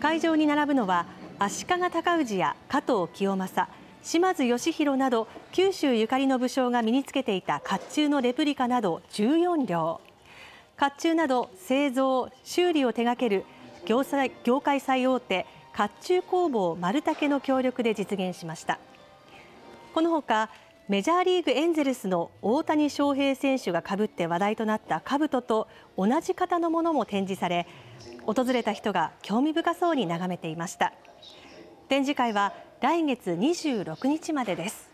会場に並ぶのは足利尊氏や加藤清正島津義弘など九州ゆかりの武将が身につけていた甲冑のレプリカなど14両甲冑など製造修理を手掛ける業界最大手甲冑工房丸竹の協力で実現しましたこのほかメジャーリーグエンゼルスの大谷翔平選手がかぶって話題となった兜と同じ型のものも展示され訪れた人が興味深そうに眺めていました展示会は来月26日までです